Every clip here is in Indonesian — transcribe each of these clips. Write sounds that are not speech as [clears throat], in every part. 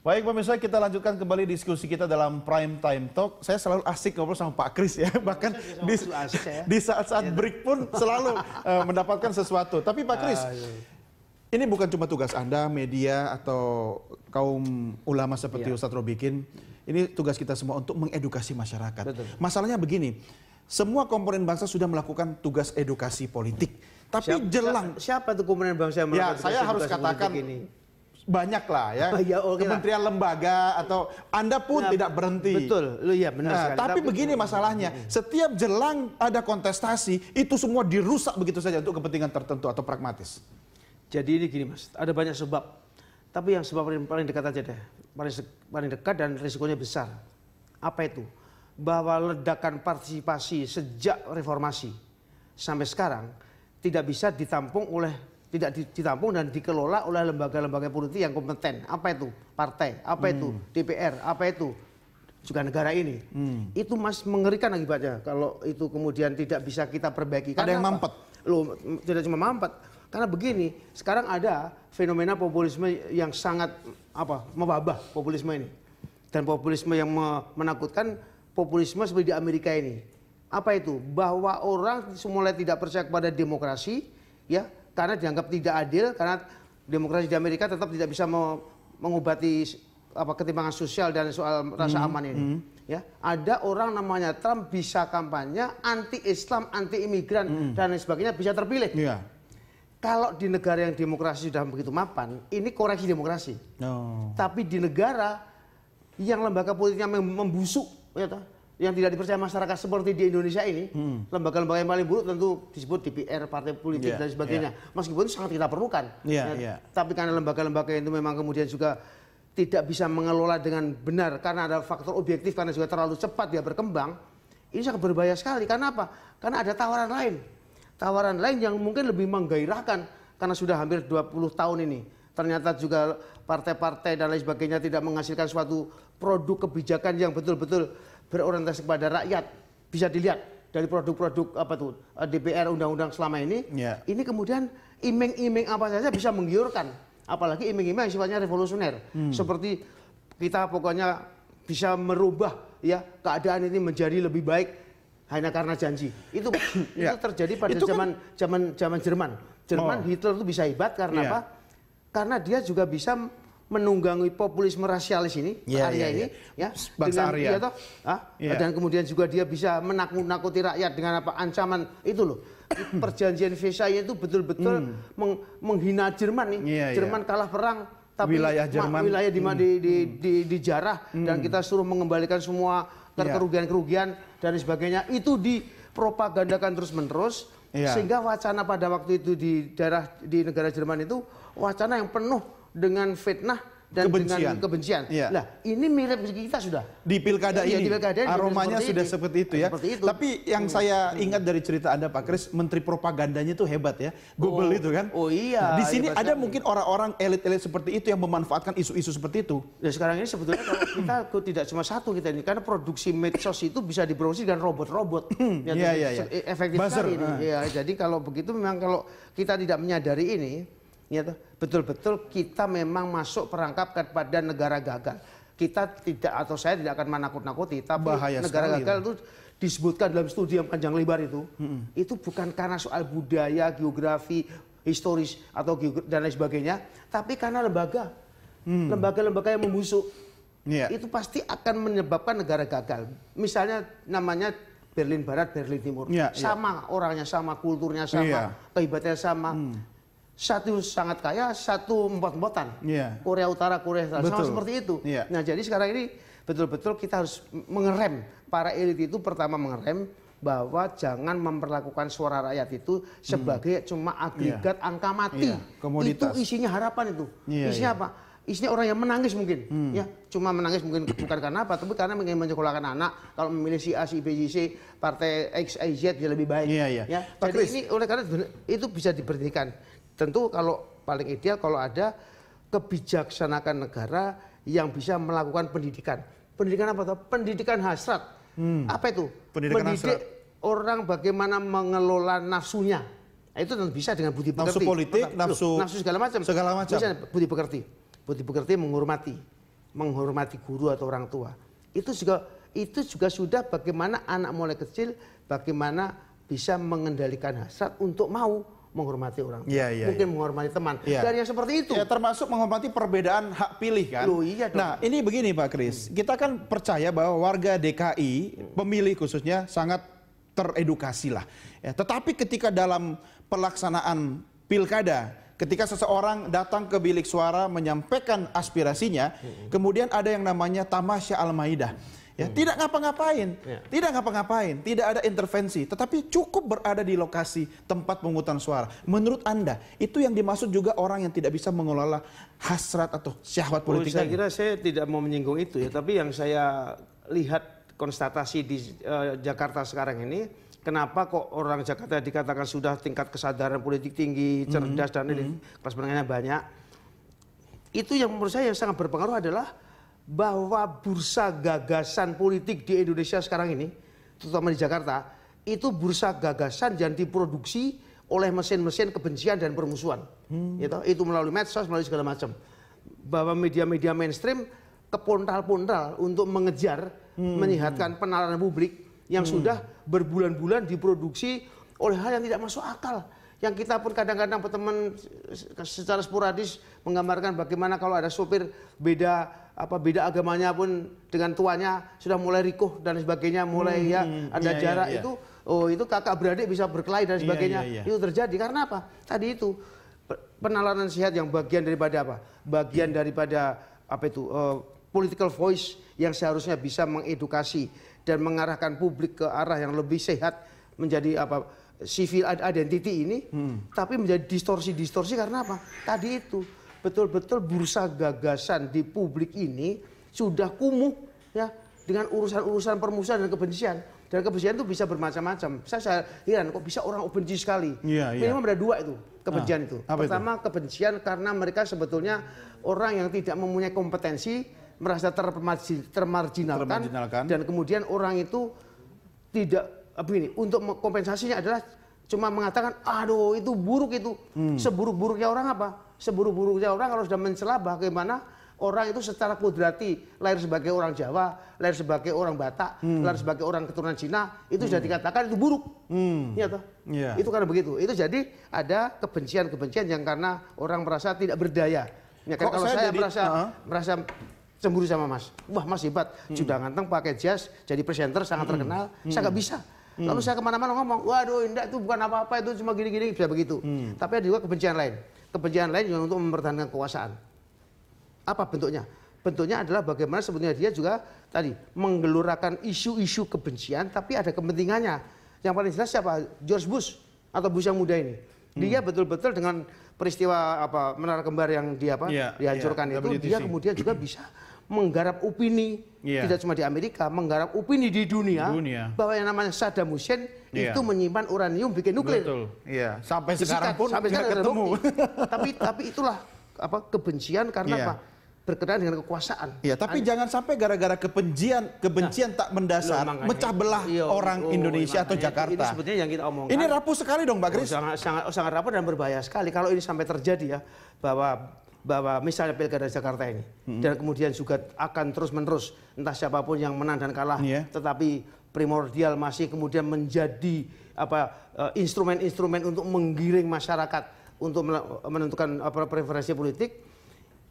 Baik pemirsa, kita lanjutkan kembali diskusi kita dalam Prime Time Talk. Saya selalu asik ngobrol sama Pak Kris ya, [laughs] bahkan di, ya. di saat-saat iya. break pun selalu uh, mendapatkan sesuatu. Tapi Pak Kris, ah, iya. ini bukan cuma tugas Anda, media atau kaum ulama seperti iya. Ustadz Robikin. Ini tugas kita semua untuk mengedukasi masyarakat. Betul. Masalahnya begini, semua komponen bangsa sudah melakukan tugas edukasi politik. Tapi siapa, jelang siapa, siapa tuh komponen bangsa yang ya, melakukan ya, tugas saya harus katakan ini? banyak lah ya, oh, [laughs] ya okay kementerian lah. lembaga atau anda pun nah, tidak berhenti betul lu ya benar nah, tapi, tapi begini masalahnya hmm. setiap jelang ada kontestasi itu semua dirusak begitu saja untuk kepentingan tertentu atau pragmatis jadi ini gini mas ada banyak sebab tapi yang sebab paling, paling dekat aja deh paling paling dekat dan risikonya besar apa itu bahwa ledakan partisipasi sejak reformasi sampai sekarang tidak bisa ditampung oleh tidak ditampung dan dikelola oleh lembaga-lembaga politik yang kompeten. Apa itu? Partai, apa itu? Hmm. DPR, apa itu? Juga negara ini. Hmm. Itu Mas mengerikan akibatnya kalau itu kemudian tidak bisa kita perbaiki. Ada yang apa? mampet. Loh, tidak cuma mampet. Karena begini, sekarang ada fenomena populisme yang sangat apa? membabah populisme ini. Dan populisme yang menakutkan populisme seperti di Amerika ini. Apa itu? Bahwa orang semula tidak percaya kepada demokrasi, ya karena dianggap tidak adil karena demokrasi di Amerika tetap tidak bisa mengobati apa ketimpangan sosial dan soal rasa hmm. aman ini. Hmm. Ya, ada orang namanya Trump bisa kampanye anti Islam, anti imigran hmm. dan sebagainya bisa terpilih. Yeah. Kalau di negara yang demokrasi sudah begitu mapan, ini koreksi demokrasi. Oh. Tapi di negara yang lembaga politiknya membusuk, ya yang tidak dipercaya masyarakat seperti di Indonesia ini, lembaga hmm. lembaga-lembaga yang paling buruk tentu disebut DPR, partai politik yeah, dan sebagainya. Yeah. Meskipun itu sangat kita perlukan, yeah, ya, yeah. tapi karena lembaga-lembaga itu memang kemudian juga tidak bisa mengelola dengan benar karena ada faktor objektif karena juga terlalu cepat dia berkembang, ini sangat berbahaya sekali. Karena apa? Karena ada tawaran lain, tawaran lain yang mungkin lebih menggairahkan karena sudah hampir 20 tahun ini ternyata juga partai-partai dan lain sebagainya tidak menghasilkan suatu produk kebijakan yang betul-betul berorientasi kepada rakyat bisa dilihat dari produk-produk apa tuh eh, DPR undang-undang selama ini yeah. ini kemudian iming-iming apa saja bisa menggiurkan apalagi iming-iming yang sifatnya revolusioner hmm. seperti kita pokoknya bisa merubah ya keadaan ini menjadi lebih baik hanya karena janji itu [coughs] yeah. itu terjadi pada itu kan zaman kan... zaman zaman Jerman Jerman oh. Hitler itu bisa hebat karena yeah. apa karena dia juga bisa menunggangi populisme rasialis ini yeah, iya, Arya yeah, ini yeah. ya Bangsa dengan Arya. Ya, toh, ah, dan kemudian juga dia bisa menakut-nakuti rakyat dengan apa ancaman itu loh [clears throat] perjanjian Versailles itu betul-betul mm. meng menghina Jerman nih yeah, iya. Jerman yeah. kalah perang tapi wilayah Jerman wilayah di, mm. di, di, hmm. di, dijarah mm. dan kita suruh mengembalikan semua kerugian-kerugian dan sebagainya itu dipropagandakan terus-menerus yeah. sehingga wacana pada waktu itu di daerah di negara Jerman itu wacana yang penuh dengan fitnah dan kebencian. dengan kebencian. Ya. Nah, ini mirip kita sudah. Di pilkada ya, ini. Di pilkada aromanya seperti sudah ini. seperti itu ya. Seperti itu. Tapi yang hmm. saya hmm. ingat dari cerita Anda Pak Kris, menteri propagandanya itu hebat ya. Google oh. itu kan. Oh iya. Nah, di iya, sini ada mungkin orang-orang elit-elit seperti itu yang memanfaatkan isu-isu seperti itu. Nah, sekarang ini sebetulnya kalau kita tidak cuma satu kita ini karena produksi medsos itu bisa diproduksi dan robot-robot. Hmm. Ya, iya iya iya. Efektif Buzzer. sekali ini. Nah. jadi kalau begitu memang kalau kita tidak menyadari ini ya toh, betul-betul kita memang masuk perangkap kepada negara gagal. Kita tidak atau saya tidak akan menakut-nakuti, tapi Bahaya negara gagal itu disebutkan dalam studi yang panjang lebar itu, hmm. itu bukan karena soal budaya, geografi, historis atau dan lain sebagainya, tapi karena lembaga, hmm. lembaga-lembaga hmm. yang membusuk. Yeah. Itu pasti akan menyebabkan negara gagal. Misalnya namanya Berlin Barat, Berlin Timur. Yeah, iya. sama yeah. orangnya sama, kulturnya sama, yeah. Iya. sama. Hmm satu sangat kaya, satu membuat buatan Yeah. Korea Utara, Korea Selatan, sama seperti itu. Yeah. Nah, jadi sekarang ini betul-betul kita harus mengerem para elit itu pertama mengerem bahwa jangan memperlakukan suara rakyat itu hmm. sebagai hmm. cuma agregat yeah. angka mati. Yeah. Itu isinya harapan itu. Yeah, isinya yeah. apa? Isinya orang yang menangis mungkin, hmm. ya cuma menangis mungkin [clears throat] bukan karena apa, tapi karena ingin menyekolahkan anak. Kalau memilih si A, si B, si C, partai X, Y, Z dia lebih baik. Yeah, yeah. Ya, tapi ini oleh karena itu bisa diberhentikan tentu kalau paling ideal kalau ada kebijaksanaan negara yang bisa melakukan pendidikan. Pendidikan apa? tuh? Pendidikan hasrat. Hmm. Apa itu? Pendidikan Mendidik hasrat. orang bagaimana mengelola nafsunya. Nah, itu tentu bisa dengan budi pekerti. Nafsu politik, Loh, nafsu, nafsu segala macam. Segala macam. Bisa budi pekerti. Budi pekerti menghormati, menghormati guru atau orang tua. Itu juga itu juga sudah bagaimana anak mulai kecil bagaimana bisa mengendalikan hasrat untuk mau menghormati orang tua, ya, ya, mungkin ya. menghormati teman, ya. dan yang seperti itu. Ya, termasuk menghormati perbedaan hak pilih kan. Loh, iya Nah ini begini Pak Kris, hmm. kita kan percaya bahwa warga DKI, pemilih khususnya sangat teredukasi lah. Ya, tetapi ketika dalam pelaksanaan pilkada, ketika seseorang datang ke bilik suara menyampaikan aspirasinya, hmm. kemudian ada yang namanya tamasya al-maidah. Hmm ya hmm. tidak ngapa-ngapain, yeah. tidak ngapa-ngapain, tidak ada intervensi, tetapi cukup berada di lokasi tempat pemungutan suara. Menurut anda itu yang dimaksud juga orang yang tidak bisa mengelola hasrat atau syahwat politik? saya kira saya tidak mau menyinggung itu ya, tapi yang saya lihat konstatasi di uh, Jakarta sekarang ini, kenapa kok orang Jakarta dikatakan sudah tingkat kesadaran politik tinggi, hmm. cerdas mm -hmm. dan ini mm -hmm. kelas menengahnya banyak? Itu yang menurut saya yang sangat berpengaruh adalah bahwa bursa gagasan politik di Indonesia sekarang ini, terutama di Jakarta, itu bursa gagasan yang diproduksi oleh mesin-mesin kebencian dan permusuhan. Hmm. Gitu. Itu melalui medsos, melalui segala macam. Bahwa media-media mainstream kepontal-pontal untuk mengejar, hmm. menyehatkan penalaran publik yang hmm. sudah berbulan-bulan diproduksi oleh hal yang tidak masuk akal yang kita pun kadang-kadang teman secara sporadis menggambarkan bagaimana kalau ada sopir beda apa beda agamanya pun dengan tuanya sudah mulai rikuh dan sebagainya mulai hmm, ya hmm, hmm. ada iya, iya jarak iya, iya. itu oh itu kakak beradik bisa berkelahi dan iya, sebagainya iya, iya, iya. itu terjadi karena apa tadi itu penalaran sehat yang bagian daripada apa bagian daripada apa itu uh, political voice yang seharusnya bisa mengedukasi dan mengarahkan publik ke arah yang lebih sehat menjadi apa civil identity ini, hmm. tapi menjadi distorsi-distorsi karena apa? Tadi itu betul-betul bursa gagasan di publik ini sudah kumuh ya dengan urusan-urusan permusuhan dan kebencian. Dan kebencian itu bisa bermacam-macam. Saya, saya heran kok bisa orang benci sekali. Ya, memang iya. Minimal ada dua itu kebencian ah, itu. Pertama itu? kebencian karena mereka sebetulnya orang yang tidak mempunyai kompetensi, merasa termarginalkan, termarginalkan. dan kemudian orang itu tidak Eh, begini, untuk kompensasinya adalah cuma mengatakan, aduh itu buruk itu. Hmm. Seburuk-buruknya orang apa? Seburuk-buruknya orang kalau sudah mencela bagaimana orang itu secara kudrati lahir sebagai orang Jawa, lahir sebagai orang Batak, hmm. lahir sebagai orang keturunan Cina, itu hmm. sudah dikatakan itu buruk. Hmm. Iya toh? Yeah. Itu karena begitu. Itu jadi ada kebencian-kebencian yang karena orang merasa tidak berdaya. Ya, kan kalau saya, saya jadi, merasa uh -huh. merasa cemburu sama Mas. Wah, Mas hebat. Hmm. Sudah nganteng pakai jas jadi presenter sangat hmm. terkenal. Hmm. Saya nggak bisa Hmm. Lalu saya kemana-mana ngomong, waduh indah itu bukan apa-apa itu cuma gini-gini bisa begitu. Hmm. Tapi ada juga kebencian lain. Kebencian lain juga untuk mempertahankan kekuasaan. Apa bentuknya? Bentuknya adalah bagaimana sebetulnya dia juga tadi menggelurakan isu-isu kebencian tapi ada kepentingannya. Yang paling jelas siapa? George Bush atau Bush yang muda ini. Hmm. Dia betul-betul dengan peristiwa apa menara kembar yang dia apa yeah, dihancurkan yeah, itu WTC. dia kemudian juga bisa menggarap opini yeah. tidak cuma di Amerika, menggarap opini di dunia, dunia. bahwa yang namanya Saddam Hussein yeah. itu menyimpan uranium bikin nuklir. Betul. Yeah. Sampai Jadi sekarang pun sampai sekarang ketemu. [laughs] tapi tapi itulah apa kebencian karena yeah. apa? berkenaan dengan kekuasaan. Ya, tapi jangan sampai gara-gara kebencian, kebencian nah, tak mendasar, loh, mecah belah iyo, oh, orang oh, Indonesia atau Jakarta. Ini sebetulnya yang kita omongkan. Ini rapuh sekali dong, Mbak oh, Kris. Oh, sangat, sangat, oh, sangat rapuh dan berbahaya sekali kalau ini sampai terjadi ya, bahwa bahwa misalnya pilkada Jakarta ini hmm. dan kemudian juga akan terus menerus entah siapapun yang menang dan kalah yeah. tetapi primordial masih kemudian menjadi apa eh, instrumen-instrumen untuk menggiring masyarakat untuk menentukan apa preferensi politik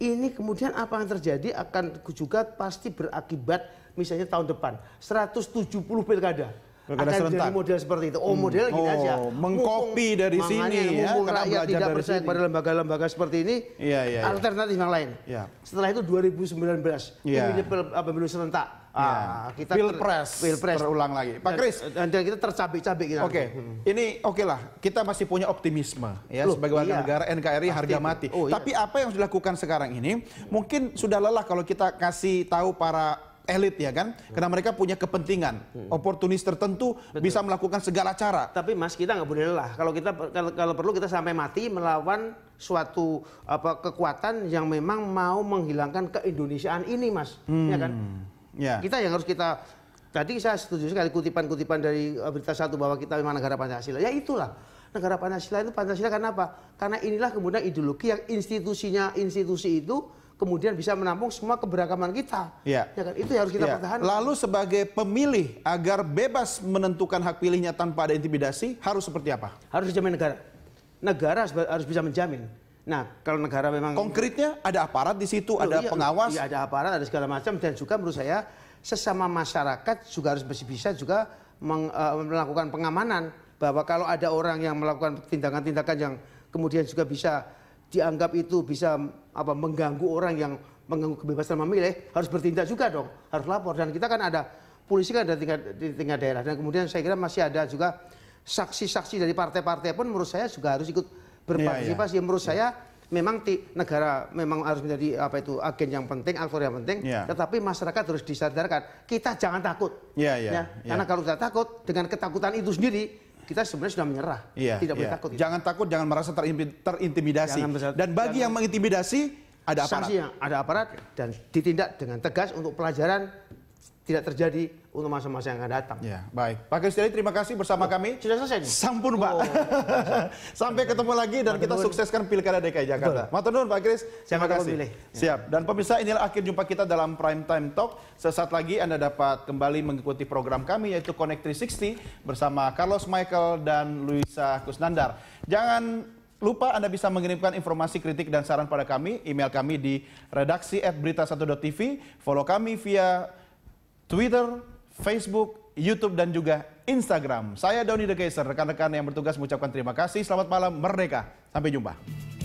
ini kemudian apa yang terjadi akan juga pasti berakibat misalnya tahun depan 170 pilkada Pilkada akan serentak. model seperti itu. Oh, model hmm. gini oh, aja. Mengkopi dari sini ya, mumpung rakyat tidak percaya pada lembaga-lembaga seperti ini, ya, ya, ya. alternatif yang lain. Ya. Setelah itu 2019 ya. ini pemilu serentak. Iya. Ah, kita pilpres, pilpres terulang lagi. Pak Kris, dan, dan kita tercabik-cabik kita. Oke, okay. Hmm. ini oke okay lah. Kita masih punya optimisme ya Loh, sebagai warga iya. negara NKRI Pasti harga itu. mati. Oh, iya. Tapi apa yang sudah dilakukan sekarang ini mungkin sudah lelah kalau kita kasih tahu para elit ya kan? Karena mereka punya kepentingan, hmm. oportunis tertentu Betul. bisa melakukan segala cara. Tapi Mas kita nggak boleh lelah. Kalau kita kalau, perlu kita sampai mati melawan suatu apa kekuatan yang memang mau menghilangkan keindonesiaan ini, Mas. Hmm. Ya kan? Hmm. Ya. Kita yang harus kita tadi saya setuju sekali kutipan-kutipan dari eh, berita satu bahwa kita memang negara Pancasila. Ya itulah negara Pancasila itu Pancasila karena apa? Karena inilah kemudian ideologi yang institusinya institusi itu kemudian bisa menampung semua keberagaman kita. Ya. ya kan? Itu yang harus kita ya. pertahankan. Lalu sebagai pemilih agar bebas menentukan hak pilihnya tanpa ada intimidasi harus seperti apa? Harus dijamin negara. Negara harus bisa menjamin. Nah, kalau negara memang konkretnya ada aparat di situ, oh, ada iya, pengawas, iya, ada aparat, ada segala macam dan juga menurut saya sesama masyarakat juga harus masih bisa juga meng, uh, melakukan pengamanan bahwa kalau ada orang yang melakukan tindakan-tindakan yang kemudian juga bisa dianggap itu bisa apa mengganggu orang yang mengganggu kebebasan memilih harus bertindak juga dong harus lapor dan kita kan ada polisi kan ada tingkat, di tingkat daerah dan kemudian saya kira masih ada juga saksi-saksi dari partai-partai pun menurut saya juga harus ikut berpartisipasi ya, ya. menurut ya. saya memang ti, negara memang harus menjadi apa itu agen yang penting aktor yang penting ya. tetapi masyarakat terus disadarkan kita jangan takut iya, iya, ya, ya, ya karena kalau kita takut dengan ketakutan itu sendiri kita sebenarnya sudah menyerah. Iya, tidak boleh iya. takut. Gitu. Jangan takut, jangan merasa terintimidasi. Ter ter dan bagi yang mengintimidasi ada aparat. Sanksinya ada aparat dan ditindak dengan tegas untuk pelajaran tidak terjadi untuk masa-masa yang akan datang. Ya, baik. Pak Kristiani terima kasih bersama oh, kami. Sudah selesai Sampun, Pak. Oh, [laughs] Sampai ketemu lagi dan kita sukseskan Pilkada DKI Jakarta. Matur Pak Kris. Terima kasih. Pilih. Siap. Dan pemirsa inilah akhir jumpa kita dalam Prime Time Talk. Sesaat lagi Anda dapat kembali mengikuti program kami yaitu Connect 360 bersama Carlos Michael dan Luisa Kusnandar. Jangan Lupa Anda bisa mengirimkan informasi, kritik, dan saran pada kami. Email kami di redaksi redaksi@berita1.tv. Follow kami via Twitter, Facebook, YouTube, dan juga Instagram. Saya Doni The rekan-rekan yang bertugas mengucapkan terima kasih. Selamat malam, Merdeka. Sampai jumpa.